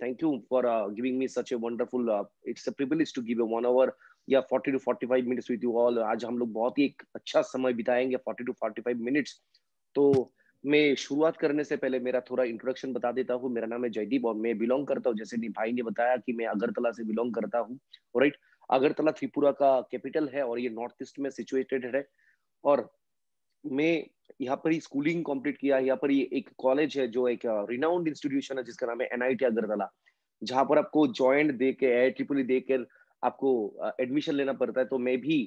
thank you for uh, giving me such a wonderful uh, it's a privilege to give a one hour या 40 to 45 minutes with you all आज हम लोग बहुत ही एक अच्छा समय बिताएंगे 40 टू 45 मिनट्स तो मैं शुरुआत करने से पहले मेरा थोड़ा इंट्रोडक्शन बता देता हूँ मेरा नाम है जयदीप और मैं बिलोंग करता हूँ जैसे भाई ने बताया कि मैं अगरतला से बिलोंग करता हूँ राइट अगरतला त्रिपुरा का कैपिटल है और ये नॉर्थ ईस्ट में सिचुएटेड है और मैं यहाँ पर ही स्कूलिंग कंप्लीट किया यहाँ पर ही एक कॉलेज है जो एक रिनाउंड इंस्टीट्यूशन है जिसका नाम है एनआईटी अगरतला जहाँ पर आपको ज्वाइंट दे के ए ट्रिपल देकर आपको एडमिशन लेना पड़ता है तो मैं भी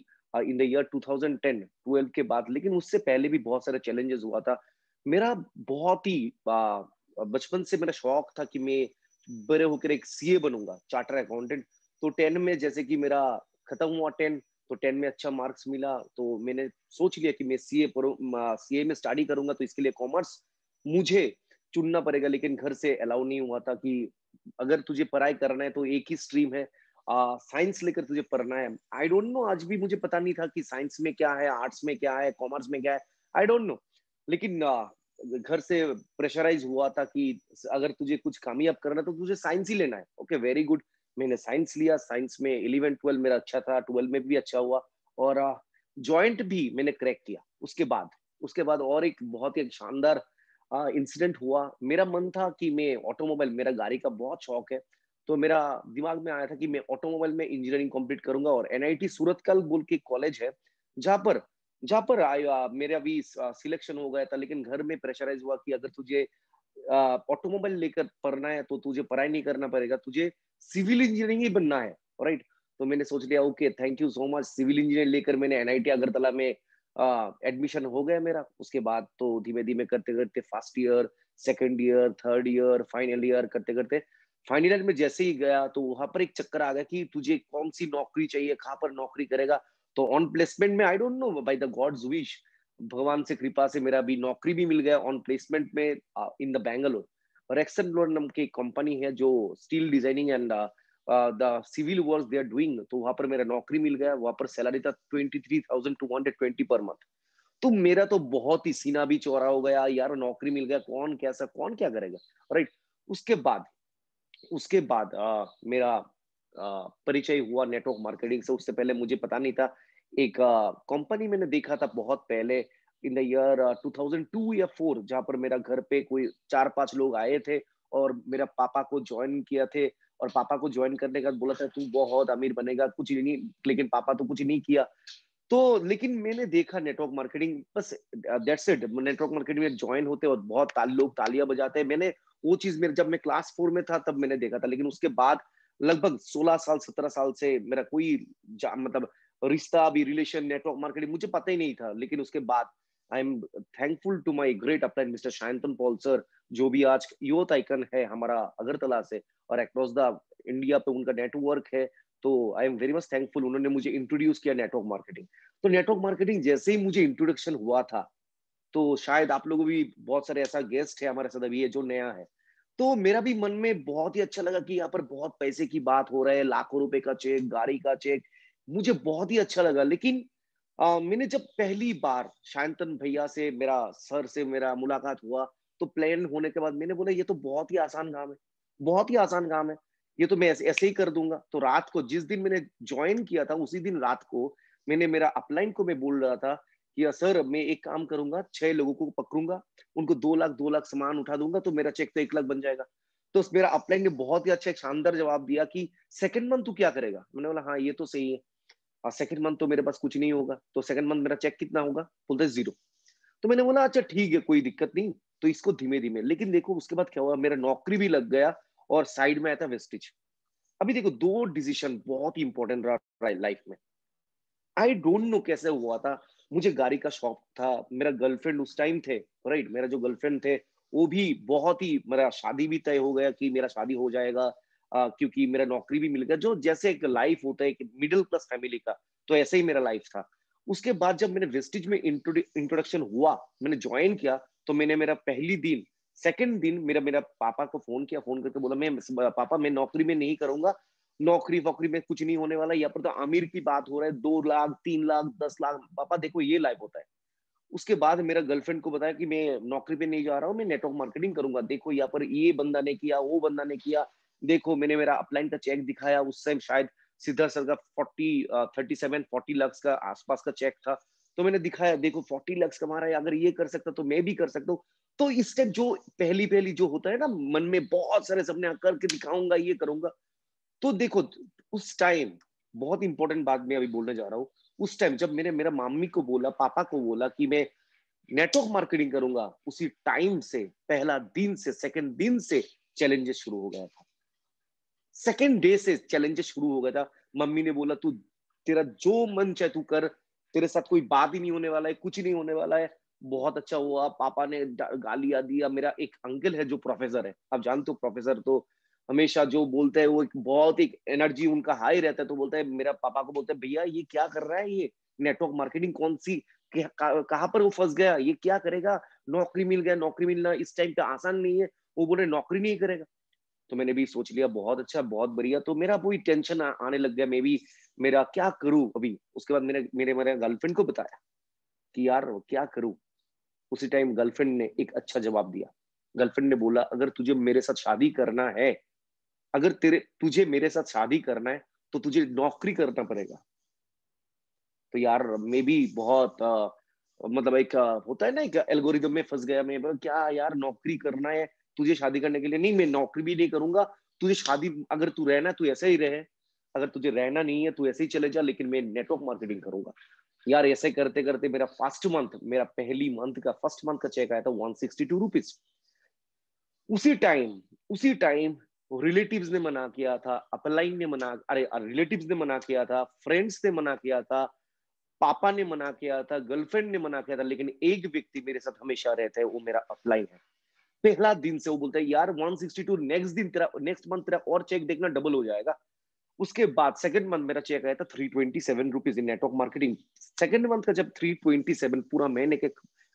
इन द ईयर 2010 12 के बाद लेकिन उससे पहले भी बहुत सारे चैलेंजेस हुआ था मेरा बहुत ही बचपन से मेरा शौक था कि मैं बड़े होकर एक सीए बनूंगा चार्टर अकाउंटेंट तो टेन में जैसे कि मेरा खत्म हुआ टेन तो टेन में अच्छा मार्क्स मिला तो मैंने सोच लिया कि मैं सी ए सी में स्टडी करूंगा तो इसके लिए कॉमर्स मुझे चुनना पड़ेगा लेकिन घर से अलाउ नहीं हुआ था कि अगर तुझे पढ़ाई करना है तो एक ही स्ट्रीम है साइंस लेकर तुझे पढ़ना है आई डोंट नो आज भी मुझे पता नहीं था कि साइंस में क्या है आर्ट्स में क्या है कॉमर्स में क्या है आई डोंट नो लेकिन घर से प्रेशराइज हुआ था कि अगर तुझे कुछ कामयाब करना है तो तुझे साइंस ही लेना है ओके वेरी गुड मैंने साइंस लिया साइंस में इलेवन ट्वेल्व मेरा अच्छा था ट्वेल्व में भी अच्छा हुआ और जॉइंट भी मैंने क्रैक किया उसके बाद उसके बाद और एक बहुत ही शानदार इंसिडेंट हुआ मेरा मन था कि मैं ऑटोमोबाइल मेरा गाड़ी का बहुत शौक है तो मेरा दिमाग में आया था कि मैं ऑटोमोबाइल में इंजीनियरिंग कंप्लीट करूंगा और एनआईटी सूरतकल बोल के कॉलेज है जहाँ पर जहाँ पर आया मेरा भी सिलेक्शन हो गया था लेकिन घर में प्रेशराइज हुआ कि अगर तुझे ऑटोमोबाइल लेकर पढ़ना है तो तुझे पढ़ाई नहीं करना पड़ेगा तुझे सिविल इंजीनियरिंग ही बनना है राइट तो मैंने सोच लिया okay thank you so much civil engineer लेकर मैंने एनआईटी अगरतला में एडमिशन हो गया मेरा उसके बाद तो धीमे धीमे करते करते first year second year third year final year करते करते फाइनल ईयर में जैसे ही गया तो वहां पर एक चक्कर आ गया कि तुझे कौन सी नौकरी चाहिए कहाँ पर नौकरी करेगा तो ऑन प्लेसमेंट में I don't know by the god's wish भगवान से कृपा से मेरा भी नौकरी भी मिल गया ऑन प्लेसमेंट में इन द बैंगलोर और एक्सेप्लोर नाम की कंपनी है जो steel designing and the civil work they are doing तो वहां पर मेरा नौकरी मिल गया वहां पर सैलरी था twenty three thousand two hundred twenty per month तो मेरा तो बहुत ही सीना भी चौरा हो गया यार नौकरी मिल गया कौन कैसा कौन क्या करेगा राइट उसके बाद उसके बाद आ, मेरा परिचय हुआ नेटवर्क मार्केटिंग से उससे पहले मुझे पता नहीं था एक कंपनी मैंने देखा था बहुत पहले इन द ईयर 2002 या 4 जहां पर मेरा घर पे कोई चार पांच लोग आए थे और मेरा पापा को ज्वाइन किया थे और पापा को ज्वाइन करने का बोला था तू बहुत अमीर बनेगा कुछ नहीं लेकिन पापा तो कुछ नहीं किया तो लेकिन मैंने देखा नेटवर्क मार्केटिंग बस दैट्स इट नेटवर्क मार्केटिंग में ज्वाइन होते और बहुत ताल, लोग तालियां बजाते हैं मैंने वो चीज मेरे जब मैं क्लास फोर में था तब मैंने देखा था लेकिन उसके बाद लगभग सोलह साल सत्रह साल से मेरा कोई मतलब रिश्ता अभी रिलेशन नेटवर्क मार्केटिंग मुझे पता ही नहीं था लेकिन उसके बाद I am thankful to my great upline mister Shantanu Paul sir जो भी आज यूथ आइकन है हमारा अगरतला से और अक्रॉस द इंडिया पे उनका नेटवर्क है तो I am very much thankful उन्होंने मुझे इंट्रोड्यूस किया नेटवर्क मार्केटिंग तो नेटवर्क मार्केटिंग जैसे ही मुझे इंट्रोडक्शन हुआ था तो शायद आप लोगों भी बहुत सारे ऐसा गेस्ट है हमारे साथ अभी जो नया है तो मेरा भी मन में बहुत ही अच्छा लगा कि यहाँ पर बहुत पैसे की बात हो रहा है लाखों रुपए का चेक गाड़ी का चेक मुझे बहुत ही अच्छा लगा लेकिन आ, मैंने जब पहली बार शांतन भैया से मेरा सर से मेरा मुलाकात हुआ तो प्लान होने के बाद मैंने बोला ये तो बहुत ही आसान काम है बहुत ही आसान काम है ये तो मैं ऐसे ही कर दूंगा तो रात को जिस दिन मैंने ज्वाइन किया था उसी दिन रात को मैंने मेरा अपलाइन को मैं बोल रहा था कि सर मैं एक काम करूंगा छह लोगों को पकड़ूंगा उनको दो लाख दो लाख सामान उठा दूंगा तो मेरा चेक तो एक लाख बन जाएगा तो मेरा अपलाइन ने बहुत ही अच्छा शानदार जवाब दिया कि सेकंड मंथ तू क्या करेगा मैंने बोला हाँ ये तो सही है और सेकंड मंथ तो मेरे पास कुछ नहीं होगा तो सेकंड मंथ मेरा चेक कितना होगा बोलते जीरो तो मैंने बोला अच्छा ठीक है कोई दिक्कत नहीं तो इसको धीमे धीमे लेकिन देखो उसके बाद क्या हुआ मेरा नौकरी भी लग गया और साइड में आया था वेस्टिज अभी देखो दो डिसीजन बहुत ही इंपॉर्टेंट रहा लाइफ में आई डोंट नो कैसे हुआ था मुझे गाड़ी का शौक था मेरा गर्लफ्रेंड उस टाइम थे राइट मेरा जो गर्लफ्रेंड थे वो भी बहुत ही मेरा शादी भी तय हो गया कि मेरा शादी हो जाएगा क्योंकि मेरा नौकरी भी मिल गया जो जैसे एक लाइफ होता है एक मिडिल क्लास फैमिली का तो ऐसे ही मेरा लाइफ था उसके बाद जब मैंने वेस्टिज में इंट्रोडक्शन हुआ मैंने ज्वाइन किया तो मैंने मेरा पहली दिन सेकेंड दिन मेरा मेरा पापा को फोन किया फोन करके बोला मैं पापा मैं नौकरी में नहीं करूंगा नौकरी वोकरी में कुछ नहीं होने वाला यहाँ पर तो अमीर की बात हो रहा है दो लाख तीन लाख दस लाख पापा देखो ये लाइफ होता है उसके बाद मेरा गर्लफ्रेंड को बताया कि मैं नौकरी पे नहीं जा रहा हूँ मैं नेटवर्क मार्केटिंग करूंगा देखो यहाँ पर ये बंदा ने किया वो बंदा ने किया देखो मैंने मेरा अपलाइन का चेक दिखाया उस टाइम शायद सिद्धार्थ सर का forty thirty seven forty lakhs का आसपास का चेक था तो मैंने दिखाया देखो फोर्टी लक्स कमा रहा है अगर ये कर सकता तो मैं भी कर सकता हूँ तो इस टाइम जो पहली पहली जो होता है ना मन में बहुत सारे सपने करके दिखाऊंगा ये करूंगा तो देखो उस टाइम बहुत इंपॉर्टेंट बात मैं अभी बोलने जा रहा हूँ उस टाइम जब मैंने मेरा मामी को बोला पापा को बोला कि मैं नेटवर्क मार्केटिंग करूंगा उसी टाइम से पहला दिन से सेकंड दिन से चैलेंजेस शुरू हो गया था सेकेंड डे से चैलेंजेस शुरू हो गया था मम्मी ने बोला तू तेरा जो मन चाहे तू कर तेरे साथ कोई बात ही नहीं होने वाला है कुछ नहीं होने वाला है बहुत अच्छा हुआ पापा ने गालियां दिया मेरा एक अंकल है जो प्रोफेसर है आप जानते हो प्रोफेसर तो हमेशा जो बोलते हैं वो एक बहुत एक एनर्जी उनका हाई रहता है तो बोलता है मेरा पापा को बोलता है भैया ये क्या कर रहा है ये नेटवर्क मार्केटिंग कौन सी कहाँ पर वो फंस गया ये क्या करेगा नौकरी मिल गया नौकरी मिलना इस टाइम पे आसान नहीं है वो बोले नौकरी नहीं करेगा तो मैंने भी सोच लिया बहुत अच्छा बहुत बढ़िया तो मेरा कोई टेंशन आने लग गया मे बी मेरा क्या करूं अभी उसके बाद मैंने मेरे मेरे गर्लफ्रेंड को बताया कि यार क्या करूं उसी टाइम गर्लफ्रेंड ने एक अच्छा जवाब दिया गर्लफ्रेंड ने बोला अगर तुझे मेरे साथ शादी करना है अगर तेरे तुझे मेरे साथ शादी करना है तो तुझे नौकरी करना पड़ेगा तो यार मैं भी बहुत आ, मतलब एक होता है ना एक एल्गोरिदम में फंस गया मैं क्या यार नौकरी करना है तुझे शादी करने के लिए नहीं मैं नौकरी भी नहीं करूंगा तुझे शादी अगर तू रहना तू ऐसे ही रहे अगर तुझे रहना नहीं है तू ऐसे ही चले जा लेकिन मैं नेटवर्क मार्केटिंग करूंगा यार ऐसे करते करते मेरा फर्स्ट मंथ मेरा पहली मंथ का फर्स्ट मंथ का चेक आया था वन सिक्सटी टू रुपीज उसी टाइम उसी टाइम रिलेटिव्स ने मना किया था अपलाइन ने मना अरे रिलेटिव्स ने मना किया था फ्रेंड्स ने मना किया था पापा ने मना किया था गर्लफ्रेंड ने मना किया था लेकिन एक व्यक्ति मेरे साथ हमेशा रहता है वो मेरा अपलाइन है पहला दिन से वो बोलता है यार 162 नेक्स्ट दिन तेरा नेक्स्ट मंथ तेरा और चेक देखना डबल हो जाएगा उसके बाद सेकंड मंथ मेरा चेक आया था three twenty seven rupees in network marketing second month का जब थ्री ट्वेंटी सेवन पूरा महीने के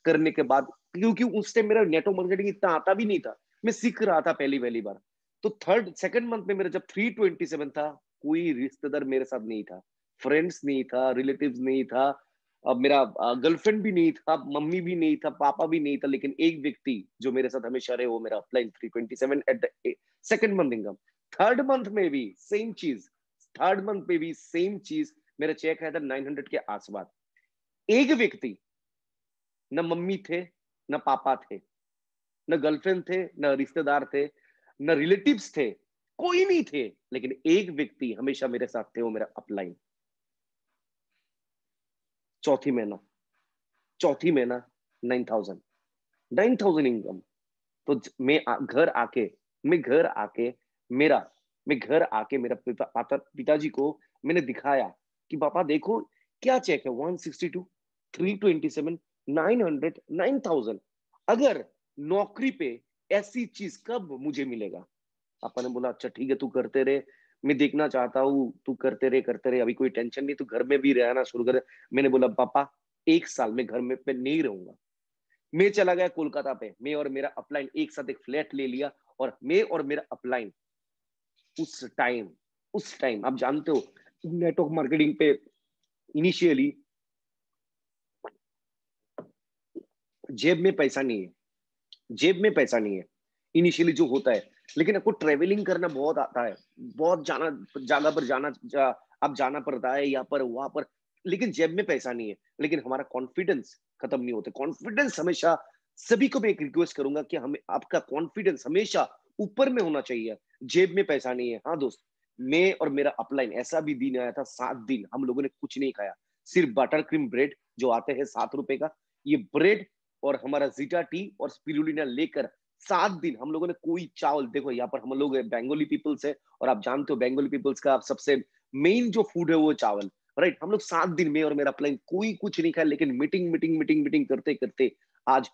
करने के बाद क्योंकि उस टाइम मेरा नेटवर्क मार्केटिंग इतना आता भी नहीं था मैं सीख रहा था पहली पहली बार तो थर्ड सेकंड मंथ में मेरा जब थ्री ट्वेंटी सेवन था कोई रिश्तेदार मेरे साथ नहीं था फ्रेंड्स नहीं था रिलेटिव नहीं था अब मेरा गर्लफ्रेंड भी नहीं था मम्मी भी नहीं था पापा भी नहीं था लेकिन एक व्यक्ति जो मेरे साथ हमेशा रहे वो मेरा upline 327 at the second month income third month में भी सेम चीज थर्ड मंथ में भी सेम चीज मेरा चेक आया था 900 के आसपास एक व्यक्ति न मम्मी थे न पापा थे न गर्लफ्रेंड थे न रिश्तेदार थे न रिलेटिव्स थे कोई नहीं थे लेकिन एक व्यक्ति हमेशा मेरे साथ थे वो मेरा अपलाइन चौथी महीना चौथी महीना nine thousand nine thousand income तो मैं घर आके मैं घर आके मेरा मैं घर आके मेरा पिता पिताजी को मैंने दिखाया कि पापा देखो क्या चेक है 162 327 900 अगर नौकरी पे ऐसी चीज कब मुझे मिलेगा पापा ने बोला अच्छा ठीक है तू करते रहे मैं देखना चाहता हूँ तू करते रहे करते रहे अभी कोई टेंशन नहीं तू घर में भी रहना शुरू कर मैंने बोला पापा एक साल में घर में पे नहीं रहूंगा मैं चला गया कोलकाता पे मैं और मेरा अपलाइन एक साथ एक फ्लैट ले लिया और मैं और मेरा अपलाइन उस टाइम उस टाइम आप जानते हो नेटवर्क मार्केटिंग पे इनिशियली जेब में पैसा नहीं है जेब में पैसा नहीं है इनिशियली जो होता है लेकिन आपको ट्रेवलिंग करना बहुत आता है बहुत जाना जगह पर जाना जा, आप जाना पड़ता है यहाँ पर वहां पर लेकिन जेब में पैसा नहीं है लेकिन हमारा कॉन्फिडेंस खत्म नहीं होता कॉन्फिडेंस हमेशा सभी को मैं एक रिक्वेस्ट करूंगा कि हमें आपका कॉन्फिडेंस हमेशा ऊपर में होना चाहिए जेब में पैसा नहीं है हाँ दोस्त मैं और मेरा अपलाइन ऐसा भी दिन आया था सात दिन हम लोगों ने कुछ नहीं खाया सिर्फ बटर क्रीम ब्रेड जो आते हैं सात रुपए का ये ब्रेड और हमारा जीटा टी और स्पिरुलिना लेकर सात दिन हम लोगों ने कोई चावल देखो यहाँ पर हम लोग बेंगोली पीपल्स है और आप जानते हो बेंगोली पीपल्स का आप सबसे मेन जो फूड है वो चावल राइट हम लोग सात दिन में और मेरा प्लान कोई कुछ नहीं खाया लेकिन मीटिंग मीटिंग मीटिंग मीटिंग करते करते आज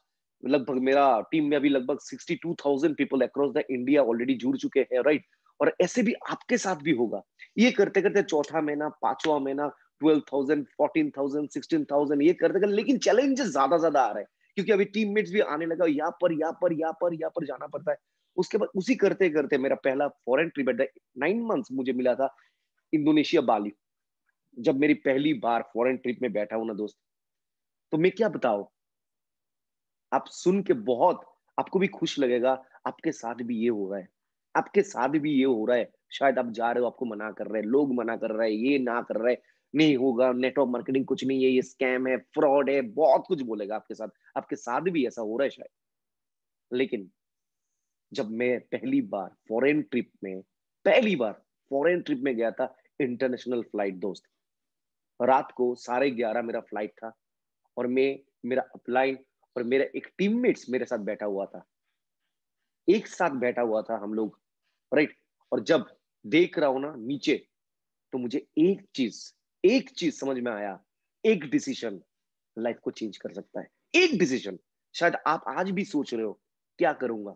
लगभग मेरा टीम में अभी लगभग sixty two thousand people across the India already जुड़ चुके हैं राइट और ऐसे भी आपके साथ भी होगा ये करते करते चौथा महीना पांचवा महीना twelve thousand fourteen thousand sixteen thousand ये करते करते लेकिन चैलेंजेस ज्यादा ज्यादा आ रहे हैं क्योंकि अभी टीम मेट्स भी आने लगा यहाँ पर यहाँ पर यहाँ पर यहाँ पर जाना पड़ता है उसके बाद उसी करते करते मेरा पहला foreign trip eight nine month मुझे मिला था इंडोनेशिया बाली जब मेरी पहली बार फॉरेन ट्रिप में बैठा हूं ना दोस्त तो मैं क्या बताओ आप सुन के बहुत आपको भी खुश लगेगा आपके साथ भी ये हो रहा है आपके साथ भी ये हो रहा है शायद आप जा रहे हो आपको मना कर रहे हैं लोग मना कर रहे हैं ये ना कर रहे हैं नहीं होगा नेटवर्क मार्केटिंग कुछ नहीं है ये स्कैम है फ्रॉड है बहुत कुछ बोलेगा आपके साथ आपके साथ भी ऐसा हो रहा है शायद लेकिन जब मैं पहली बार फॉरेन ट्रिप में पहली बार फॉरेन ट्रिप में गया था इंटरनेशनल फ्लाइट दोस्त रात को साढ़े ग्यारह मेरा फ्लाइट था और मैं मेरा अपलाइन और मेरा एक टीममेट्स मेरे साथ बैठा हुआ था एक साथ बैठा हुआ था हम लोग राइट और जब देख रहा हूं ना नीचे तो मुझे एक चीज एक चीज समझ में आया एक डिसीजन लाइफ को चेंज कर सकता है एक डिसीजन शायद आप आज भी सोच रहे हो क्या करूंगा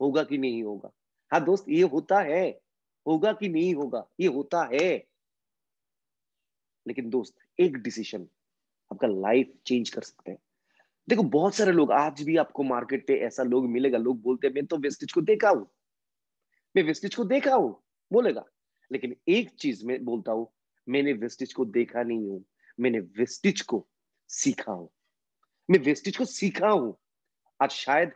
होगा कि नहीं होगा हाँ दोस्त ये होता है होगा कि नहीं होगा ये होता है लेकिन दोस्त एक डिसीजन आपका लाइफ चेंज कर सकते हैं देखो बहुत सारे लोग आज भी आपको मार्केट पे ऐसा लोग मिलेगा लोग बोलते हैं मैं तो वेस्टेज को देखा हूं मैं वेस्टेज को देखा हूं बोलेगा लेकिन एक चीज में बोलता हूं मैंने वेस्टेज को देखा नहीं हूं मैंने वेस्टेज को सीखा हूं मैं वेस्टेज को सीखा हूं आज शायद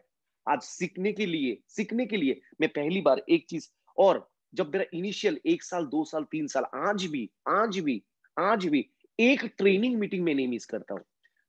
आज सीखने के लिए सीखने के लिए मैं पहली बार एक चीज और जब मेरा इनिशियल एक साल दो साल तीन साल आज भी आज भी आज भी एक ट्रेनिंग मीटिंग में नहीं मिस करता हूं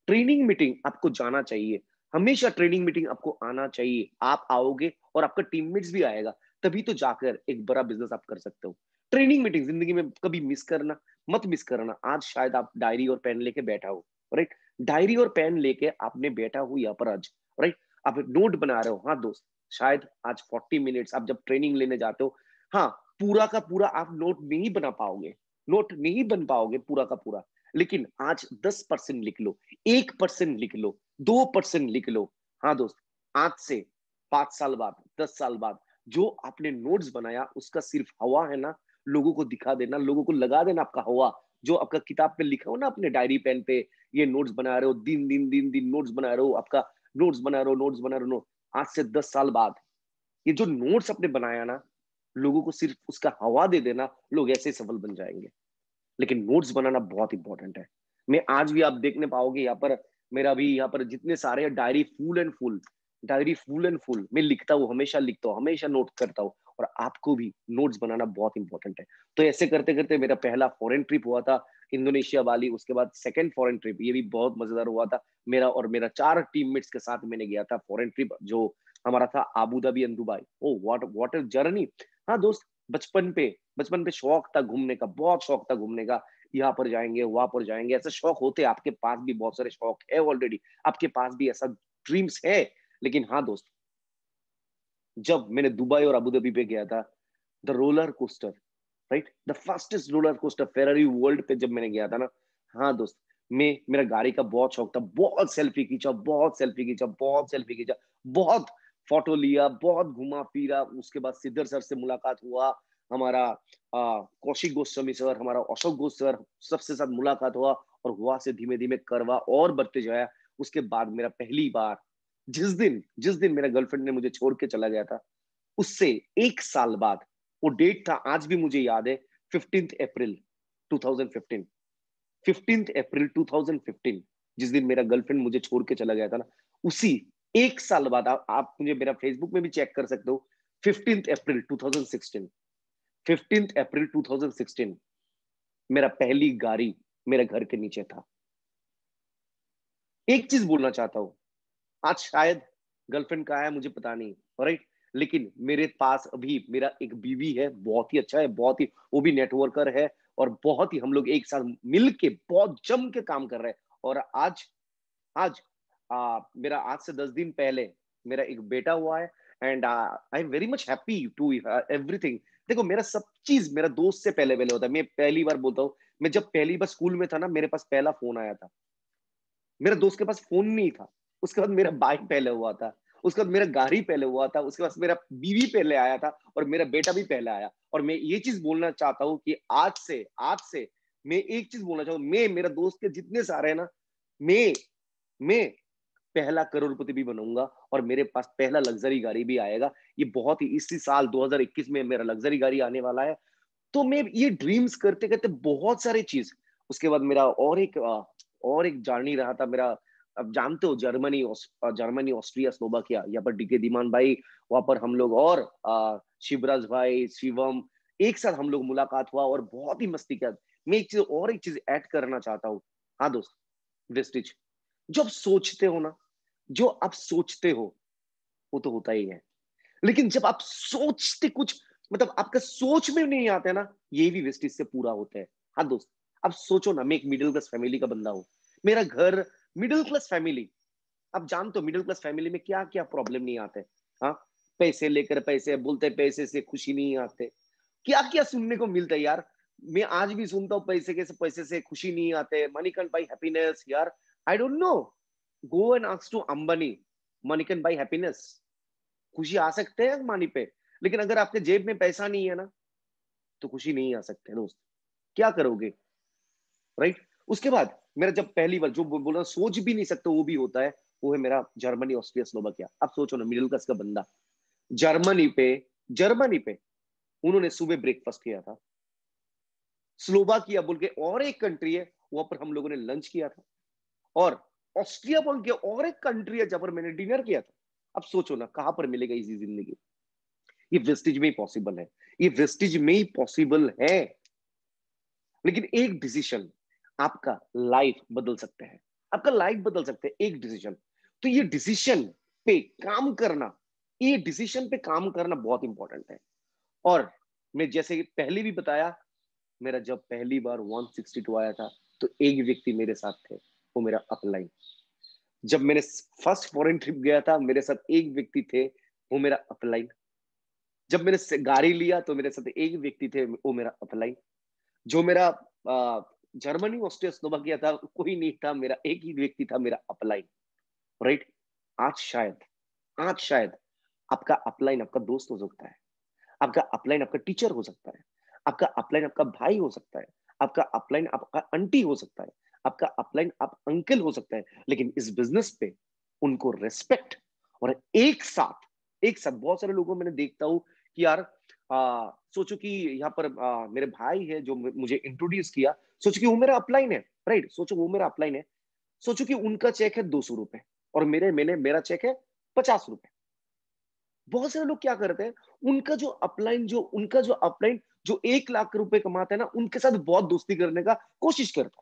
ट्रेनिंग मीटिंग आपको जाना चाहिए हमेशा ट्रेनिंग मीटिंग आपको आना चाहिए आप आओगे और आपका टीममेट्स भी आएगा तभी तो जाकर एक बड़ा बिजनेस आप कर सकते हो ट्रेनिंग मीटिंग जिंदगी में कभी मिस करना मत मिस करना आज शायद आप डायरी और पेन लेके बैठा हो राइट डायरी और पेन लेके आपने बैठा हो यहाँ पर आज राइट आप नोट बना रहे हो हाँ दोस्त शायद आज फोर्टी मिनट्स आप जब ट्रेनिंग लेने जाते हो हाँ पूरा का पूरा आप नोट नहीं बना पाओगे नोट नहीं बन पाओगे पूरा का पूरा लेकिन आज दस परसेंट लिख लो एक परसेंट लिख लो दो परसेंट लिख लो हाँ दोस्त आज से पांच साल बाद दस साल बाद जो आपने नोट्स बनाया उसका सिर्फ हवा है ना लोगों को दिखा देना लोगों को लगा देना आपका हवा जो आपका किताब पे लिखा हो ना अपने डायरी पेन पे ये नोट्स बना रहे हो दिन दिन दिन दिन नोट्स बना रहे हो आपका नोट्स बना रहे हो नोट्स बना रहे हो आज से दस साल बाद ये जो नोट्स आपने बनाया ना लोगों को सिर्फ उसका हवा दे देना लोग ऐसे सफल बन जाएंगे लेकिन नोट्स बनाना बहुत इंपॉर्टेंट है मैं आज भी आप देखने पाओगे यहाँ पर मेरा भी यहाँ पर जितने सारे diary full and full diary full and full मैं लिखता हूँ हमेशा लिखता हूँ हमेशा नोट करता हूँ और आपको भी नोट्स बनाना बहुत इंपॉर्टेंट है तो ऐसे करते करते मेरा पहला फॉरेन ट्रिप हुआ था इंडोनेशिया वाली उसके बाद सेकेंड फॉरेन ट्रिप ये भी बहुत मजेदार हुआ था मेरा और मेरा चार टीममेट्स के साथ मैंने गया था फॉरेन ट्रिप जो हमारा था Abu Dhabi and Dubai oh what what journey हाँ दोस्त बचपन पे बचपन पे शौक था घूमने का बहुत शौक था घूमने का यहाँ पर जाएंगे वहां पर जाएंगे ऐसे शौक होते आपके पास भी बहुत सारे शौक है ऑलरेडी आपके पास भी ऐसा ड्रीम्स है लेकिन हाँ दोस्त जब मैंने दुबई और अबू पे गया था the roller coaster ride the fastest roller coaster Ferrari World पे जब मैंने गया था ना हाँ दोस्त मैं मेरा गाड़ी का बहुत शौक था बहुत सेल्फी खींचा बहुत सेल्फी खींचा बहुत सेल्फी खींचा बहुत फोटो लिया बहुत घुमा फिरा उसके बाद सिद्धर सर से मुलाकात हुआ हमारा कौशिक गोस्वामी सर हमारा अशोक गोस् सर सबसे साथ मुलाकात हुआ और हुआ से धीमे धीमे करवा और बढ़ते जाया उसके बाद मेरा पहली बार जिस दिन जिस दिन मेरा गर्लफ्रेंड ने मुझे छोड़ के चला गया था उससे एक साल बाद वो डेट था आज भी मुझे याद है फिफ्टींथ अप्रैल 2015 फिफ्टींथ अप्रैल 2015 जिस दिन मेरा गर्लफ्रेंड मुझे छोड़ के चला गया था ना उसी एक साल बाद आ, आप मुझे मेरा फेसबुक में भी चेक कर सकते हो फिफ्टींथ अप्रैल 2016 फिफ्टींथ अप्रैल 2016 मेरा पहली गाड़ी मेरे घर के नीचे था एक चीज बोलना चाहता हूं आज शायद गर्लफ्रेंड कहा है मुझे पता नहीं राइट लेकिन मेरे पास अभी मेरा एक बीवी है बहुत ही अच्छा है बहुत ही वो भी नेटवर्कर है और बहुत ही हम लोग एक साथ मिल के बहुत जम के काम कर रहे हैं और आज आज आ, मेरा आज से दस दिन पहले मेरा एक बेटा हुआ है and I am very much happy to everything देखो मेरा सब चीज मेरा दोस्त से पहले पहले होता है मैं पहली बार बोलता हूँ मैं जब पहली बार स्कूल में था ना मेरे पास पहला फोन आया था मेरे दोस्त के पास फोन नहीं था उसके बाद मेरा बाइक पहले हुआ था उसके बाद मेरा गाड़ी पहले हुआ था उसके बाद मेरा बीवी पहले आया था और मेरा बेटा भी पहले आया और मैं ये चीज बोलना चाहता हूँ कि आज से आज से मैं एक चीज बोलना चाहूँ मैं मेरा दोस्त के जितने सारे हैं ना मैं मैं पहला करोड़पति भी बनूंगा और मेरे पास पहला लग्जरी गाड़ी भी आएगा ये बहुत ही इसी साल 2021 में मेरा लग्जरी गाड़ी आने वाला है तो मैं ये ड्रीम्स करते करते बहुत सारी चीज उसके बाद मेरा और एक और एक जर्नी रहा था मेरा अब जानते हो जर्मनी जर्मनी ऑस्ट्रिया स्लोबाकिया यहाँ पर डीके दीमान भाई वहां पर हम लोग और शिवराज भाई शिवम एक साथ हम लोग मुलाकात हुआ और बहुत ही मस्ती किया मैं एक चीज और एक चीज ऐड करना चाहता हूँ हाँ दोस्त वेस्टेज जो आप सोचते हो ना जो आप सोचते हो वो तो होता ही है लेकिन जब आप सोचते कुछ मतलब आपका सोच में नहीं आते ना ये भी वेस्टिज से पूरा होता है हाँ दोस्त आप सोचो ना मैं एक मिडिल क्लास फैमिली का बंदा हूँ मेरा घर मिडिल क्लास फैमिली आप जान तो मिडिल क्लास फैमिली में क्या क्या प्रॉब्लम नहीं आते हाँ पैसे लेकर पैसे बोलते पैसे से खुशी नहीं आते क्या क्या सुनने को मिलता है यार मैं आज भी सुनता हूँ पैसे के से पैसे से खुशी नहीं आते मणिकंद भाई हैप्पीनेस यार I don't know go and ask to Ambani Manikand भाई हैप्पीनेस खुशी आ सकते हैं मानी पे लेकिन अगर आपके जेब में पैसा नहीं है ना तो खुशी नहीं आ सकते दोस्त क्या करोगे राइट right? उसके बाद मेरा जब पहली बार जो बोला सोच भी नहीं सकता वो भी होता है वो है मेरा जर्मनी ऑस्ट्रिया स्लोवाकिया अब सोचो ना मिडिल क्लास का बंदा जर्मनी पे जर्मनी पे उन्होंने सुबह ब्रेकफास्ट किया था स्लोवाकिया बोल के और एक कंट्री है वहां पर हम लोगों ने लंच किया था और ऑस्ट्रिया बोल के और एक कंट्री है जहां पर मैंने डिनर किया था अब सोचो ना कहां पर मिलेगा इसी जिंदगी ये वेस्टिज में ही पॉसिबल है ये वेस्टिज में ही पॉसिबल है लेकिन एक डिसीजन आपका लाइफ बदल सकते हैं आपका लाइफ बदल सकते हैं एक डिसीजन तो ये डिसीजन पे काम करना ये डिसीजन पे काम करना बहुत इंपॉर्टेंट है और मैं जैसे पहले भी बताया मेरा जब पहली बार 162 आया था तो एक व्यक्ति मेरे साथ थे वो मेरा अपलाइन जब मैंने फर्स्ट फॉरेन ट्रिप गया था मेरे साथ एक व्यक्ति थे वो मेरा अपलाइन जब मैंने गाड़ी लिया तो मेरे साथ एक व्यक्ति थे वो मेरा अपलाइन जो मेरा जर्मनी ऑस्ट्रिया स्लोवाकिया था कोई नहीं था मेरा एक ही व्यक्ति था मेरा अपलाइन राइट आज शायद आज शायद आपका अपलाइन आपका दोस्त हो सकता है आपका अपलाइन आपका टीचर हो सकता है आपका अपलाइन आपका भाई हो सकता है आपका अपलाइन आपका आंटी हो सकता है आपका अपलाइन आप अंकल हो सकता है लेकिन इस बिजनेस पे उनको रेस्पेक्ट और एक साथ एक साथ बहुत सारे लोगों मैंने देखता हूं कि यार आ, सोचो कि यहाँ पर आ, मेरे भाई है जो मुझे इंट्रोड्यूस किया सोचो कि वो मेरा अपलाइन है राइट सोचो वो मेरा अपलाइन है सोचो कि उनका चेक है दो सौ रुपए और मेरे मैंने मेरा चेक है पचास रुपए बहुत सारे लोग क्या करते हैं उनका जो अपलाइन जो उनका जो अपलाइन जो एक लाख रुपए कमाते हैं ना उनके साथ बहुत दोस्ती करने का कोशिश करता है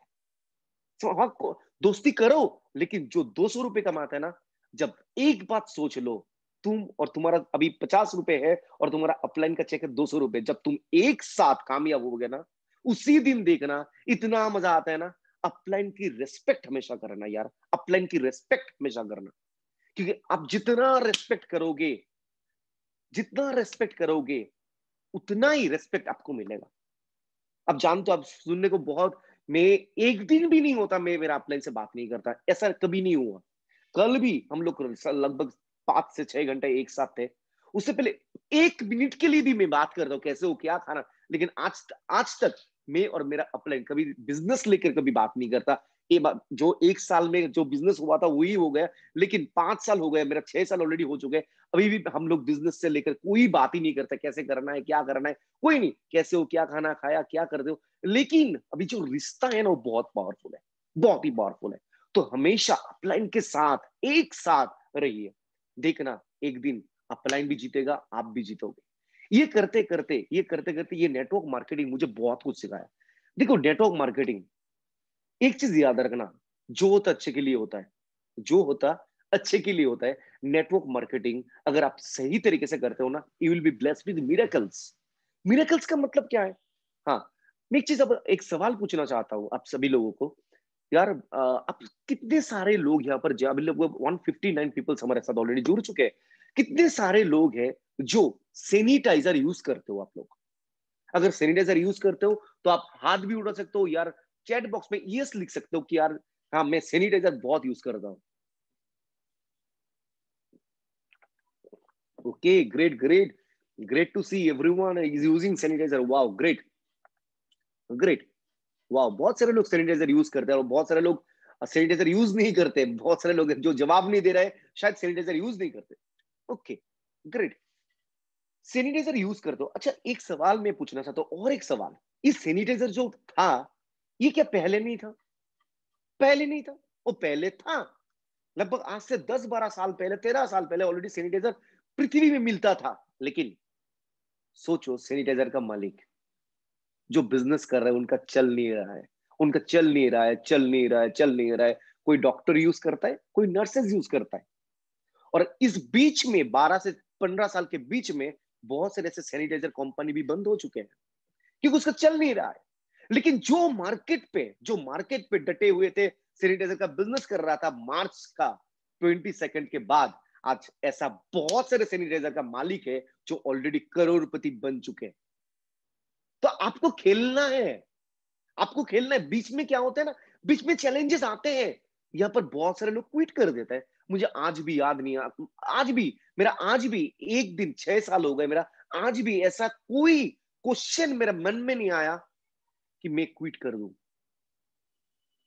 तो हाँ दोस्ती करो लेकिन जो दो सौ रुपए कमाते हैं ना जब एक बात सोच लो तुम और तुम्हारा अभी पचास रुपए है और तुम्हारा अपलाइन का चेक है दो सौ रुपए जब तुम एक साथ कामयाब हो गए ना उसी दिन देखना इतना मजा आता है ना अपलाइन की रेस्पेक्ट हमेशा करना यार अपलाइन की रेस्पेक्ट हमेशा करना क्योंकि आप जितना रेस्पेक्ट करोगे जितना रेस्पेक्ट करोगे उतना ही रेस्पेक्ट आपको मिलेगा अब जान तो आप सुनने को बहुत मैं एक दिन भी नहीं होता मैं मेरा अपलाइन से बात नहीं करता ऐसा कभी नहीं हुआ कल भी हम लोग लगभग पांच से छह घंटे एक साथ थे उससे पहले एक मिनट के लिए भी मैं बात करता हूँ कैसे हो क्या खाना लेकिन आज आज तक मैं और मेरा अपलाइन कभी बिजनेस लेकर कभी बात नहीं करता ये जो एक साल में जो बिजनेस हुआ था वही हो गया लेकिन पांच साल हो गया मेरा छह साल ऑलरेडी हो चुके अभी भी हम लोग बिजनेस से लेकर कोई बात ही नहीं करते कैसे करना है क्या करना है कोई नहीं कैसे हो क्या खाना खाया क्या करते हो लेकिन अभी जो रिश्ता है ना वो बहुत पावरफुल है बहुत ही पावरफुल है तो हमेशा अपलाइन के साथ एक साथ रहिए देखना एक दिन अपलाइन भी जीतेगा आप भी जीतोगे ये करते करते ये करते करते ये नेटवर्क मार्केटिंग मुझे बहुत कुछ सिखाया देखो नेटवर्क मार्केटिंग एक चीज याद रखना जो होता अच्छे के लिए होता है जो होता अच्छे के लिए होता है नेटवर्क मार्केटिंग अगर आप सही तरीके से करते हो ना you will be blessed with miracles miracles का मतलब क्या है हाँ मैं एक चीज अब एक सवाल पूछना चाहता हूँ आप सभी लोगों को यार अब कितने सारे लोग यहाँ पर पीपल्स हमारे साथ ऑलरेडी जुड़ चुके हैं कितने सारे लोग हैं जो सैनिटाइजर यूज करते हो आप लोग अगर सैनिटाइजर यूज करते हो तो आप हाथ भी उठा सकते हो यार चैट बॉक्स में यस लिख सकते हो कि यार हाँ मैं सैनिटाइजर बहुत यूज करता हूं okay great great great to see everyone is using sanitizer wow great great वाह बहुत सारे लोग सैनिटाइजर यूज करते हैं और बहुत सारे लोग सैनिटाइजर यूज नहीं करते बहुत सारे लोग जो जवाब नहीं दे रहे शायद सैनिटाइजर यूज नहीं करते ओके ग्रेट सैनिटाइजर यूज कर दो अच्छा एक सवाल मैं पूछना चाहता हूँ और एक सवाल इस सैनिटाइजर जो था ये क्या पहले नहीं था पहले नहीं था वो पहले था लगभग आज से दस बारह साल पहले तेरह साल पहले ऑलरेडी सैनिटाइजर पृथ्वी में मिलता था लेकिन सोचो सैनिटाइजर का मालिक जो बिजनेस कर रहे हैं उनका चल नहीं रहा है उनका चल नहीं रहा है चल नहीं रहा है चल नहीं रहा है कोई डॉक्टर यूज करता है कोई नर्सेज यूज करता है और इस बीच में 12 से 15 साल के बीच में बहुत से ऐसे सैनिटाइजर कंपनी भी बंद हो चुके हैं क्योंकि उसका चल नहीं रहा है लेकिन जो मार्केट पे जो मार्केट पे डटे हुए थे सैनिटाइजर का बिजनेस कर रहा था मार्च का ट्वेंटी सेकेंड के बाद आज ऐसा बहुत सारे सैनिटाइजर का मालिक है जो ऑलरेडी करोड़पति बन चुके हैं तो आपको खेलना है आपको खेलना है बीच में क्या होता है ना बीच में चैलेंजेस आते हैं यहाँ पर बहुत सारे लोग क्विट कर देते हैं मुझे आज भी याद नहीं आ, आज भी मेरा आज भी एक दिन छह साल हो गए मेरा आज भी ऐसा कोई क्वेश्चन मेरे मन में नहीं आया कि मैं क्विट कर दू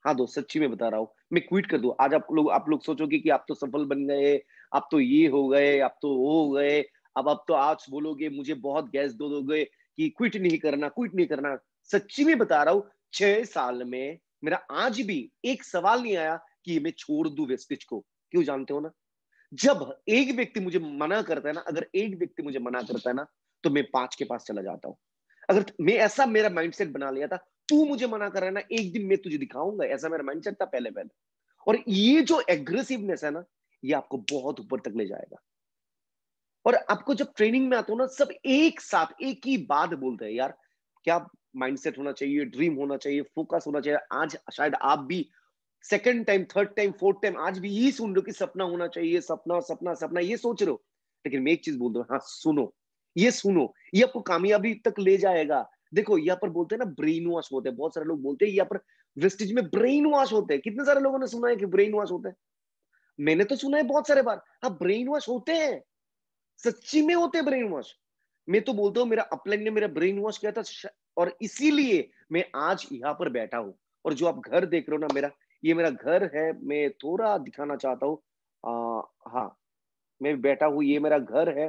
हाँ दोस्त सच्ची में बता रहा हूं मैं क्विट कर दू आज आप लोग आप लोग सोचोगे कि आप तो सफल बन गए आप तो ये हो गए आप तो वो हो गए अब आप तो आज बोलोगे मुझे बहुत गैस दो दोगे कि क्विट नहीं करना क्विट नहीं करना सच्ची में बता रहा हूं छह साल में मेरा आज भी एक सवाल नहीं आया कि मैं छोड़ दू वेस्टिज को क्यों जानते हो ना जब एक व्यक्ति मुझे मना करता है ना अगर एक व्यक्ति मुझे मना करता है ना तो मैं पांच के पास चला जाता हूं अगर मैं ऐसा मेरा माइंडसेट बना लिया था तू मुझे मना कर रहा है ना एक दिन मैं तुझे दिखाऊंगा ऐसा मेरा माइंडसेट था पहले पहले और ये जो एग्रेसिवनेस है ना ये आपको बहुत ऊपर तक ले जाएगा और आपको जब ट्रेनिंग में आते हो ना सब एक साथ एक ही बात बोलते हैं यार क्या माइंडसेट होना चाहिए ड्रीम होना चाहिए फोकस होना चाहिए आज शायद आप भी second time third time fourth time आज भी यही सुन रहे हो कि सपना होना चाहिए सपना सपना सपना ये सोच रहे हो लेकिन मैं एक चीज बोल दू हाँ सुनो ये सुनो ये आपको कामयाबी तक ले जाएगा देखो यहाँ पर बोलते हैं ना ब्रेन वॉश होते हैं बहुत सारे लोग बोलते हैं यहाँ पर वेस्टेज में ब्रेन वॉश होते हैं कितने सारे लोगों ने सुना है कि ब्रेन वॉश होते हैं मैंने तो सुना है बहुत सारे बार हाँ ब्रेन वॉश होते हैं सच्ची में होते ब्रेन वॉश मैं तो बोलता हूँ मेरा अपलाइन ने मेरा ब्रेन वॉश किया था और इसीलिए मैं आज यहाँ पर बैठा हूँ और जो आप घर देख रहे हो ना मेरा ये मेरा घर है मैं थोड़ा दिखाना चाहता हूँ हाँ मैं बैठा हूँ ये मेरा घर है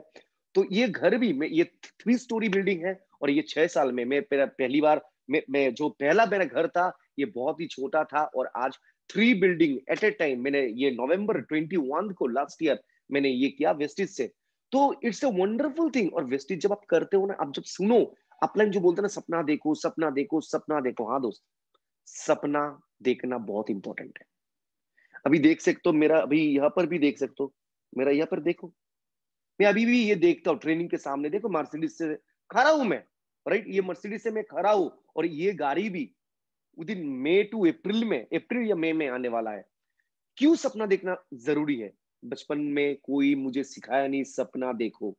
तो ये घर भी मैं ये थ्री स्टोरी बिल्डिंग है और ये छह साल में मैं पहली बार मैं, मैं जो पहला मेरा घर था ये बहुत ही छोटा था और आज three building at a time मैंने ये नवंबर ट्वेंटी को लास्ट ईयर मैंने ये किया वेस्टिज से तो इट्स अ वंडरफुल थिंग और वेस्टेज जब आप करते हो ना आप जब सुनो अपलाइन जो बोलते हैं ना सपना देखो सपना देखो सपना देखो हाँ दोस्त सपना देखना बहुत इंपॉर्टेंट है अभी देख सकते हो मेरा अभी यहाँ पर भी देख सकते हो मेरा यहाँ पर देखो मैं अभी भी ये देखता हूँ ट्रेनिंग के सामने देखो मर्सिडीज से खड़ा हूं मैं राइट ये मर्सिडीज से मैं खड़ा हूँ और ये गाड़ी भी विद इन मे टू अप्रैल में अप्रैल या मई में आने वाला है क्यों सपना देखना जरूरी है बचपन में कोई मुझे सिखाया नहीं सपना देखो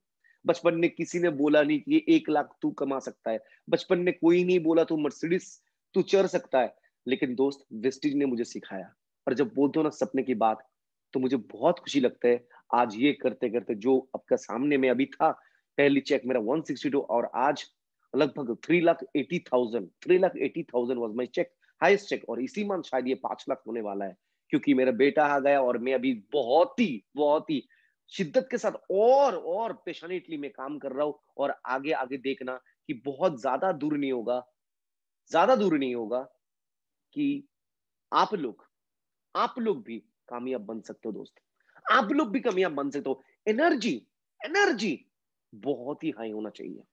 बचपन में किसी ने बोला नहीं कि एक लाख तू कमा सकता है बचपन में कोई नहीं बोला तू तो मर्सिडीज तू चढ़ सकता है लेकिन दोस्त वेस्टिज ने मुझे सिखाया और जब बोलते हो ना सपने की बात तो मुझे बहुत खुशी लगता है आज ये करते करते जो आपका सामने में अभी था पहली चेक मेरा 162 और आज लगभग three lakh eighty thousand three lakh eighty thousand was my check highest check और इसी मान शायद ये पांच लाख होने वाला है क्योंकि मेरा बेटा आ गया और मैं अभी बहुत ही बहुत ही शिद्दत के साथ और और पेशनेटली मैं काम कर रहा हूँ और आगे आगे देखना कि बहुत ज्यादा दूर नहीं होगा ज्यादा दूर नहीं होगा कि आप लोग आप लोग भी कामयाब बन सकते हो दोस्त आप लोग भी कामयाब बन सकते हो एनर्जी एनर्जी बहुत ही हाई होना चाहिए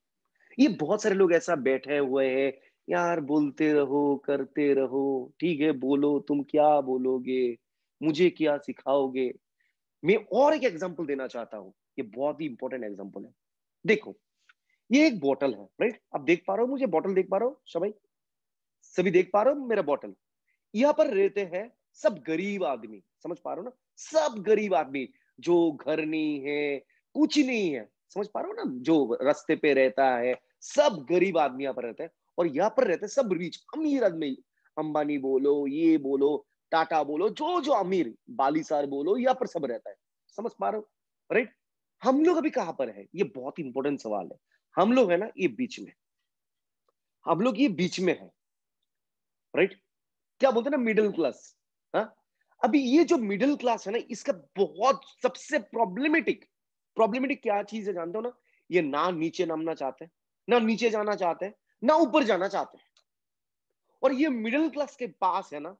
ये बहुत सारे लोग ऐसा बैठे हुए हैं यार बोलते रहो करते रहो ठीक है बोलो तुम क्या बोलोगे मुझे क्या सिखाओगे मैं और एक एग्जाम्पल देना चाहता हूँ ये बहुत ही इंपॉर्टेंट एग्जाम्पल है देखो ये एक बॉटल है राइट आप देख पा रहे हो मुझे बॉटल देख पा रहे हो सबाई सभी देख पा रहे हो मेरा बॉटल यहाँ पर रहते हैं सब गरीब आदमी समझ पा रहे हो ना सब गरीब आदमी जो घर नहीं है कुछ नहीं है समझ पा रहे हो ना जो रस्ते पे रहता है सब गरीब आदमी यहाँ पर रहते हैं और यहाँ पर रहते सब रिच अमीर आदमी अंबानी बोलो ये बोलो टाटा बोलो जो जो अमीर बाली बोलो यहाँ पर सब रहता है समझ पा रहे हो राइट हम लोग अभी कहाँ पर है ये बहुत इंपॉर्टेंट सवाल है हम लोग है ना ये बीच में हम लोग ये बीच में है राइट क्या बोलते ना मिडिल क्लास हाँ? अभी ये जो मिडिल क्लास है ना इसका बहुत सबसे प्रॉब्लमेटिक प्रॉब्लमेटिक क्या चीज है जानते हो ना ये ना नीचे नामना चाहते हैं ना नीचे जाना चाहते हैं ना ऊपर जाना चाहते हैं और ये मिडिल क्लास के पास है ना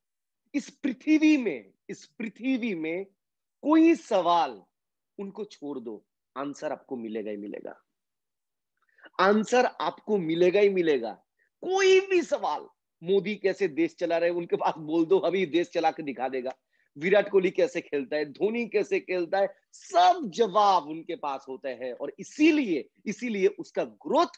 इस पृथ्वी में इस पृथ्वी में कोई सवाल उनको छोड़ दो आंसर आपको मिलेगा ही मिलेगा आंसर आपको मिलेगा ही मिलेगा कोई भी सवाल मोदी कैसे देश चला रहे उनके पास बोल दो अभी देश चला के दिखा देगा विराट कोहली कैसे खेलता है धोनी कैसे खेलता है सब जवाब उनके पास होते हैं और इसीलिए इसीलिए उसका ग्रोथ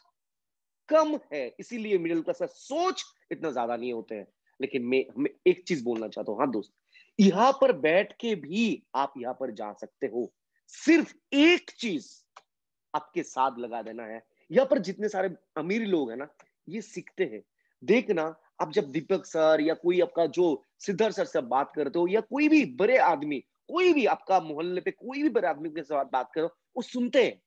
कम है इसीलिए मिडिल क्लास का सोच इतना ज्यादा नहीं होते हैं लेकिन मैं मैं एक चीज बोलना चाहता हूँ हाँ दोस्त यहाँ पर बैठ के भी आप यहाँ पर जा सकते हो सिर्फ एक चीज आपके साथ लगा देना है यहाँ पर जितने सारे अमीर लोग हैं ना ये सीखते हैं देखना आप जब दीपक सर या कोई आपका जो सिद्धार्थ सर से बात करते हो या कोई भी बड़े आदमी कोई भी आपका मोहल्ले पे कोई भी बड़े आदमी के साथ बात करो वो सुनते हैं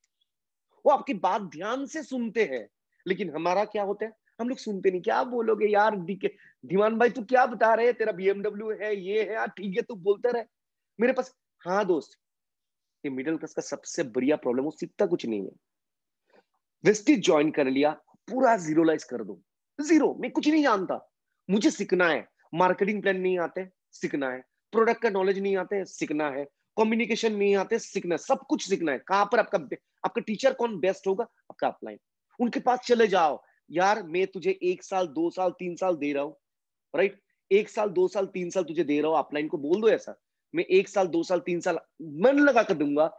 वो आपकी बात ध्यान से सुनते हैं लेकिन हमारा क्या होता है हम लोग सुनते नहीं क्या बोलोगे यार धीमान भाई तू क्या बता रहे है तेरा बीएमडब्ल्यू है ये है यार हाँ, ठीक है तू बोलते रहे मेरे पास हाँ दोस्त ये मिडिल क्लास का सबसे बढ़िया प्रॉब्लम वो सीखता कुछ नहीं है वेस्टिज ज्वाइन कर लिया पूरा लाइज कर दो जीरो मैं कुछ नहीं जानता मुझे सीखना है मार्केटिंग प्लान नहीं आते सीखना है प्रोडक्ट का नॉलेज नहीं आते सीखना है कम्युनिकेशन नहीं आते सीखना है सब कुछ सीखना है कहाँ पर आपका आपका टीचर कौन बेस्ट होगा आपका अपलाइन उनके पास चले जाओ यार मैं तुझे एक साल दो साल तीन साल दे रहा हूँ राइट एक साल दो साल तीन साल तुझे दे रहा हूँ अपलाइन को बोल दो ऐसा मैं एक साल दो साल तीन साल मन लगा कर दूंगा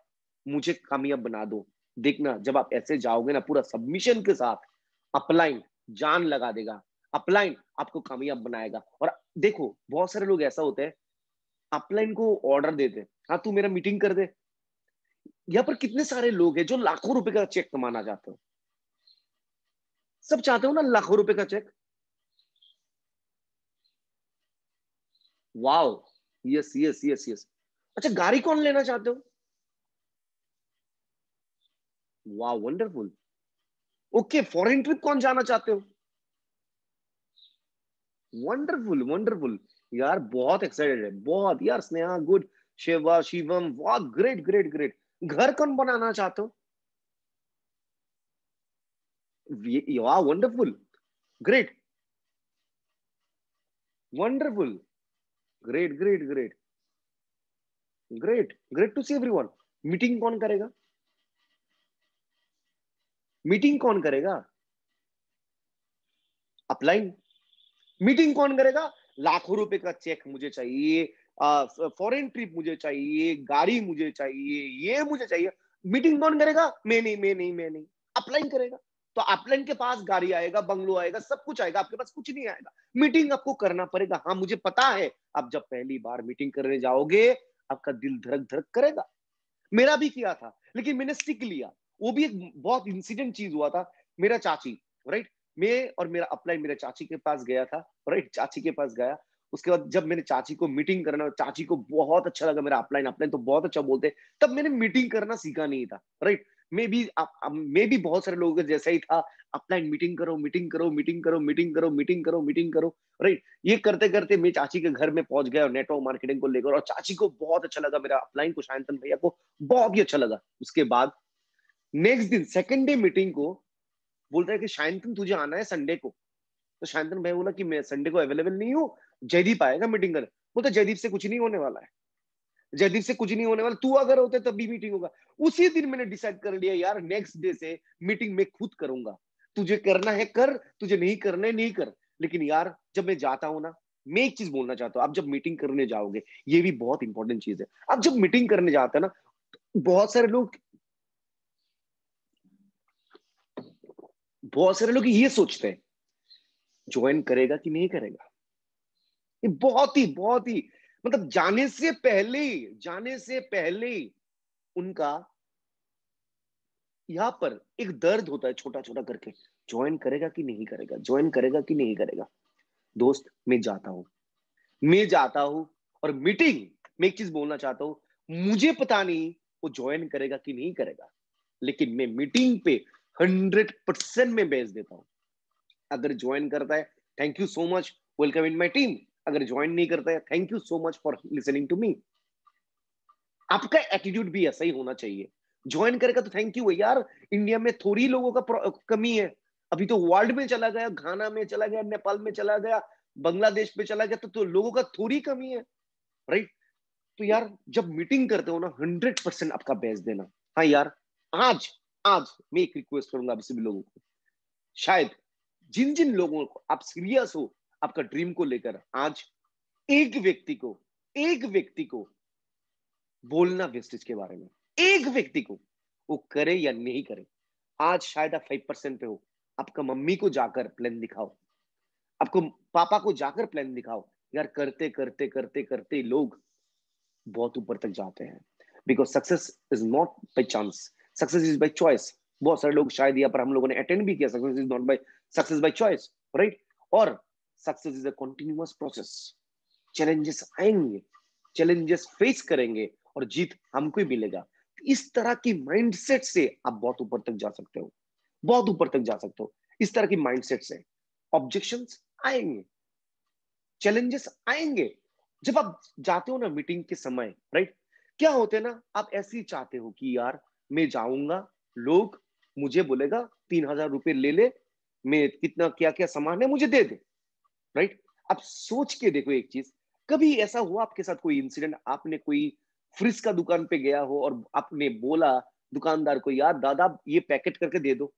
मुझे कामयाब बना दो देखना जब आप ऐसे जाओगे ना पूरा सबमिशन के साथ अपलाइन जान लगा देगा अपलाइन आपको कामयाब बनाएगा और देखो बहुत सारे लोग ऐसा होते हैं अपलाइन को ऑर्डर देते हाँ तू मेरा मीटिंग कर दे यहाँ पर कितने सारे लोग हैं जो लाखों रुपए का चेक कमाना चाहते हैं सब चाहते हो ना लाखों रुपए का check wow yes yes yes yes अच्छा गाड़ी कौन लेना चाहते हो wow wonderful okay foreign trip कौन जाना चाहते हो वंडरफुल वंडरफुल यार बहुत एक्साइटेड है बहुत यार स्नेहा गुड शिवा शिवम वाह ग्रेट ग्रेट ग्रेट घर कौन बनाना चाहते हो you are wonderful great wonderful great great great great great to see everyone meeting kon karega meeting kon karega upline meeting कौन करेगा लाखों रुपए का चेक मुझे चाहिए फॉरेन ट्रिप मुझे चाहिए गाड़ी मुझे चाहिए ये मुझे चाहिए मीटिंग कौन करेगा मैं नहीं मैं नहीं मैं नहीं अपलाइन करेगा तो अपलैंड के पास गाड़ी आएगा बंगलो आएगा सब कुछ आएगा आपके पास कुछ नहीं आएगा मीटिंग आपको करना पड़ेगा हाँ मुझे पता है आप जब पहली बार मीटिंग करने जाओगे आपका दिल धड़क धड़क करेगा मेरा भी किया था लेकिन मैंने सीख लिया वो भी एक बहुत इंसिडेंट चीज हुआ था मेरा चाची राइट मैं और मेरा अपलाइन मेरे चाची के पास गया था राइट चाची के पास गया उसके बाद जब मैंने चाची को मीटिंग करना चाची को बहुत अच्छा लगा मेरा अपलाइन अपलाइन तो बहुत अच्छा बोलते तब मैंने मीटिंग करना सीखा नहीं था right maybe maybe बहुत सारे लोगों का जैसा ही था अपलाइन मीटिंग करो मीटिंग करो मीटिंग करो मीटिंग करो मीटिंग करो मीटिंग करो राइट ये करते करते मैं चाची के घर में पहुंच गया और नेटवर्क मार्केटिंग को लेकर और चाची को बहुत अच्छा लगा मेरा अपलाइन को शांतन भैया को बहुत ही अच्छा लगा उसके बाद नेक्स्ट दिन सेकेंड डे मीटिंग को बोलता है कि शांतन तुझे आना है संडे को तो शांतन भैया बोला कि मैं संडे को अवेलेबल नहीं हूँ जयदीप आएगा मीटिंग कर बोलता जयदीप से कुछ नहीं होने वाला है जयदीप से कुछ नहीं होने वाला तू अगर होते तब भी मीटिंग होगा उसी दिन मैंने डिसाइड कर लिया यार नेक्स्ट डे से मीटिंग मैं खुद करूंगा तुझे करना है कर तुझे नहीं करना है नहीं कर लेकिन यार जब मैं जाता हूं ना मैं एक चीज बोलना चाहता हूँ आप जब मीटिंग करने जाओगे ये भी बहुत इंपॉर्टेंट चीज है आप जब मीटिंग करने जाते हैं ना बहुत सारे लोग बहुत सारे लोग ये सोचते हैं ज्वाइन करेगा कि नहीं करेगा ये बहुत ही बहुत ही मतलब जाने से पहले जाने से पहले उनका यहां पर एक दर्द होता है छोटा छोटा करके ज्वाइन करेगा कि नहीं करेगा ज्वाइन करेगा कि नहीं करेगा दोस्त मैं जाता हूं मैं जाता हूं और मीटिंग मैं एक चीज बोलना चाहता हूं मुझे पता नहीं वो ज्वाइन करेगा कि नहीं करेगा लेकिन मैं मीटिंग पे हंड्रेड परसेंट में बेच देता हूं अगर ज्वाइन करता है thank you so much welcome in my team अगर ज्वाइन नहीं करता है thank you so much for listening to me आपका एटीट्यूड भी ऐसा ही होना चाहिए ज्वाइन करेगा तो थैंक यू यार इंडिया में थोड़ी लोगों का कमी है अभी तो वर्ल्ड में चला गया घाना में चला गया नेपाल में चला गया बांग्लादेश में चला गया तो, तो लोगों का थोड़ी कमी है राइट तो यार जब मीटिंग करते हो ना हंड्रेड परसेंट आपका बेच देना हाँ यार आज आज मैं एक रिक्वेस्ट करूंगा आप सभी लोगों को शायद जिन जिन लोगों को आप सीरियस हो आपका ड्रीम को लेकर आज एक व्यक्ति को एक व्यक्ति को बोलना वेस्टेज के बारे में एक व्यक्ति को वो करे या नहीं करे आज शायद आप फाइव परसेंट पे हो आपका मम्मी को जाकर प्लान दिखाओ आपको पापा को जाकर प्लान दिखाओ यार करते करते करते करते लोग बहुत ऊपर तक जाते हैं because success is not by chance success is by choice बहुत सारे लोग शायद यहाँ पर हम लोगों ने अटेंड भी किया success is not by success by choice right और success is a continuous process challenges आएंगे चैलेंजेस फेस करेंगे और जीत हमको ही मिलेगा तो इस तरह की माइंडसेट से आप बहुत ऊपर तक जा सकते हो बहुत ऊपर तक जा सकते हो इस तरह की माइंडसेट से ऑब्जेक्शन आएंगे चैलेंजेस आएंगे जब आप जाते हो ना मीटिंग के समय राइट क्या होते हैं ना आप ऐसे ही चाहते हो कि यार मैं जाऊंगा लोग मुझे बोलेगा तीन हजार रुपए ले ले मैं कितना क्या क्या सामान है मुझे दे दे राइट आप सोच के देखो एक चीज कभी ऐसा हुआ आपके साथ कोई इंसिडेंट आपने कोई फ्रिज का दुकान पे गया हो और आपने बोला दुकानदार को यार दादा ये पैकेट करके दे दो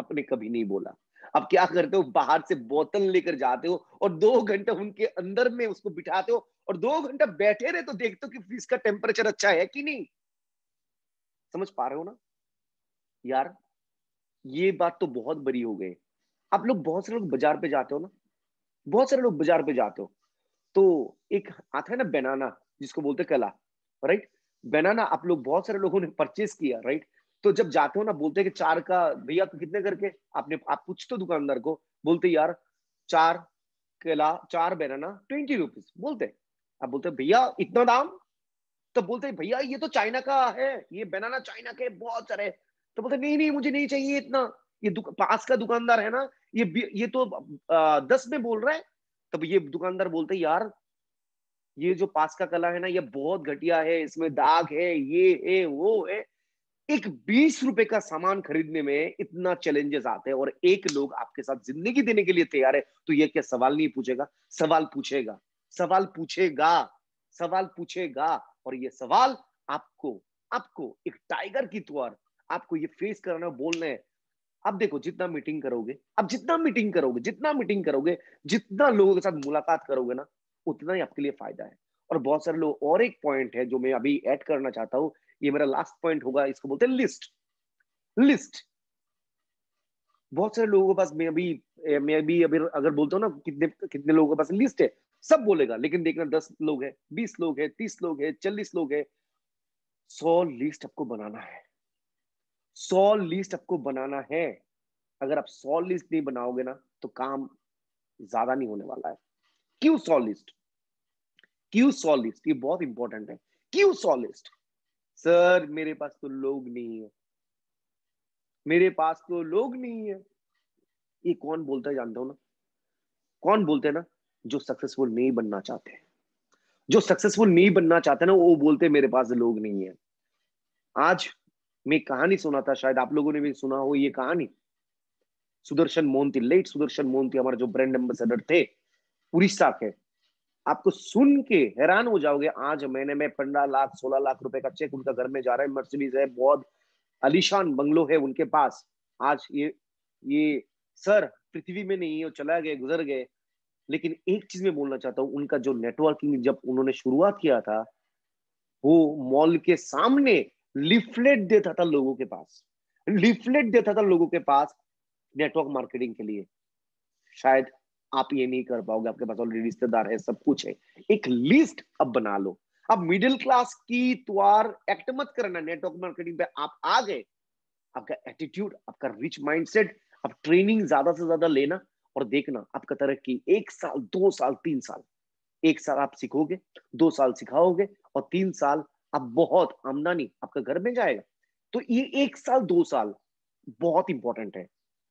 आपने कभी नहीं बोला आप क्या करते हो बाहर से बोतल लेकर जाते हो और दो घंटे उनके अंदर में उसको बिठाते हो और दो घंटा बैठे रहे तो देखते हो कि फ्रिज का टेम्परेचर अच्छा है कि नहीं समझ पा रहे हो ना यार ये बात तो बहुत बड़ी हो गई आप लोग बहुत से लोग बाजार पे जाते हो ना बहुत सारे लोग बाजार पे जाते हो तो एक आता है ना बनाना जिसको बोलते कला राइट बनाना आप लोग बहुत सारे लोगों ने परचेस किया राइट तो जब जाते हो ना बोलते कि चार का भैया तो कितने करके आपने आप पूछते तो दुकानदार को बोलते यार चार केला चार बनाना ट्वेंटी रुपीज बोलते आप बोलते भैया इतना दाम तो बोलते भैया ये तो चाइना का है ये बनाना चाइना के बहुत सारे तो बोलते नहीं नहीं मुझे नहीं चाहिए इतना ये पास का दुकानदार है ना ये ये तो आ, दस में बोल रहा है तब ये दुकानदार बोलते यार ये जो पास का कला है ना ये बहुत घटिया है इसमें दाग है ये है वो है एक बीस रुपए का सामान खरीदने में इतना चैलेंजेस आते हैं और एक लोग आपके साथ जिंदगी देने के लिए तैयार है तो ये क्या सवाल नहीं पूछेगा सवाल पूछेगा सवाल पूछेगा सवाल पूछेगा और ये सवाल आपको आपको एक टाइगर की तौर आपको ये फेस करना बोलना है अब देखो जितना मीटिंग करोगे अब जितना मीटिंग करोगे जितना मीटिंग करोगे जितना लोगों के साथ मुलाकात करोगे ना उतना ही आपके लिए फायदा है और बहुत सारे लोग और एक पॉइंट है जो मैं अभी ऐड करना चाहता हूँ ये मेरा लास्ट पॉइंट होगा इसको बोलते हैं लिस्ट लिस्ट बहुत सारे लोगों के पास मैं अभी मैं अभी अभी अगर बोलता हूँ ना कितने कितने लोगों के पास लिस्ट है सब बोलेगा लेकिन देखना दस लोग है बीस लोग है तीस लोग है चालीस लोग है सौ लिस्ट आपको बनाना है सौ लिस्ट आपको बनाना है अगर आप सौ लिस्ट नहीं बनाओगे ना तो काम ज्यादा नहीं होने वाला है क्यों सौ लिस्ट क्यों सौ लिस्ट ये बहुत इंपॉर्टेंट है क्यों सौ लिस्ट सर मेरे पास तो लोग नहीं है मेरे पास तो लोग नहीं है ये कौन बोलता है जानते हो ना कौन बोलते हैं ना जो सक्सेसफुल नहीं बनना चाहते हैं जो सक्सेसफुल नहीं बनना चाहते ना वो बोलते मेरे पास लोग नहीं है आज मैं कहानी सुना था शायद आप लोगों ने भी सुना हो ये कहानी सुदर्शन मोहंती लेट सुदर्शन मोहंती हमारे जो ब्रांड एम्बेसडर थे उड़ीसा के आपको सुन के हैरान हो जाओगे आज महीने में पंद्रह लाख सोलह लाख रुपए का चेक उनका घर में जा रहा है मर्सिडीज है बहुत अलीशान बंगलो है उनके पास आज ये ये सर पृथ्वी में नहीं है चला गए गुजर गए लेकिन एक चीज में बोलना चाहता हूँ उनका जो नेटवर्किंग जब उन्होंने शुरुआत किया था वो मॉल के सामने लिफलेट देता था लोगों के पास लिफलेट देता था लोगों के पास नेटवर्क मार्केटिंग के लिए शायद आप ये नहीं कर पाओगे आपके पास ऑलरेडी रिश्तेदार है सब कुछ है एक लिस्ट अब बना लो अब मिडिल क्लास की त्वार एक्ट मत करना नेटवर्क मार्केटिंग पे आप आ गए आपका एटीट्यूड आपका रिच माइंडसेट आप ट्रेनिंग ज्यादा से ज्यादा लेना और देखना आपका तरक्की एक साल दो साल तीन साल एक साल आप सीखोगे दो साल सिखाओगे और तीन साल अब बहुत आमदनी आपका घर में जाएगा तो ये एक साल दो साल बहुत इंपॉर्टेंट है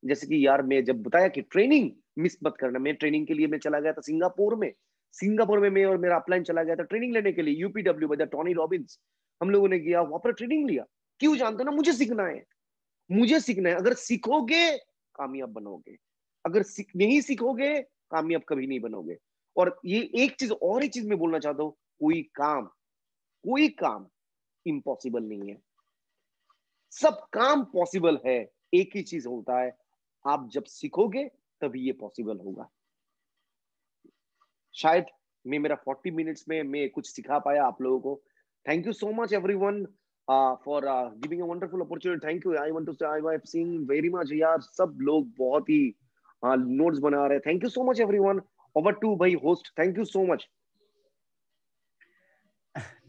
जैसे कि यार मैं जब बताया कि ट्रेनिंग मिस मत करना मैं ट्रेनिंग के लिए मैं चला गया था सिंगापुर में सिंगापुर में मैं और मेरा अपलाइन चला गया था ट्रेनिंग लेने के लिए यूपीडब्ल्यू बजा टॉनी रॉबिन्स हम लोगों ने किया वहां पर ट्रेनिंग लिया क्यों जानते ना मुझे सीखना है मुझे सीखना है अगर सीखोगे कामयाब बनोगे अगर सीख नहीं सीखोगे कामयाब कभी नहीं बनोगे और ये एक चीज और एक चीज में बोलना चाहता हूँ कोई काम कोई काम इम्पॉसिबल नहीं है सब काम पॉसिबल है एक ही चीज होता है आप जब सीखोगे तभी ये पॉसिबल होगा शायद मैं मेरा 40 मिनट्स में मैं कुछ सिखा पाया आप लोगों को thank you so much everyone for giving a wonderful opportunity thank you I want to say I have seen very much यार सब लोग बहुत ही नोट्स बना रहे thank you so much everyone over to भाई host thank you so much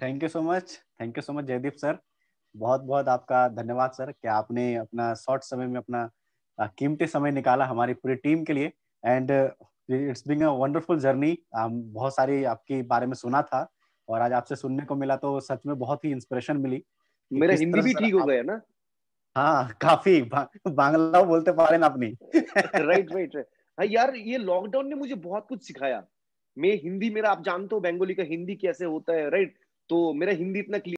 thank you so much thank you so much Jaideep sir बहुत बहुत आपका धन्यवाद सर कि आपने अपना शॉर्ट समय में अपना कीमती समय निकाला हमारी पूरी टीम के लिए and it's being a wonderful journey बहुत सारी आपके बारे में सुना था और आज आपसे सुनने को मिला तो सच में बहुत ही इंस्पिरेशन मिली मेरा हिंदी भी ठीक हो गया ना हाँ काफी बांग्ला बोलते पा रहे ना अपनी राइट राइट हाँ यार ये लॉकडाउन ने मुझे बहुत कुछ सिखाया मैं हिंदी मेरा आप जानते हो बेंगोली का हिंदी कैसे होता है राइट तो मेरा हिंदी इतना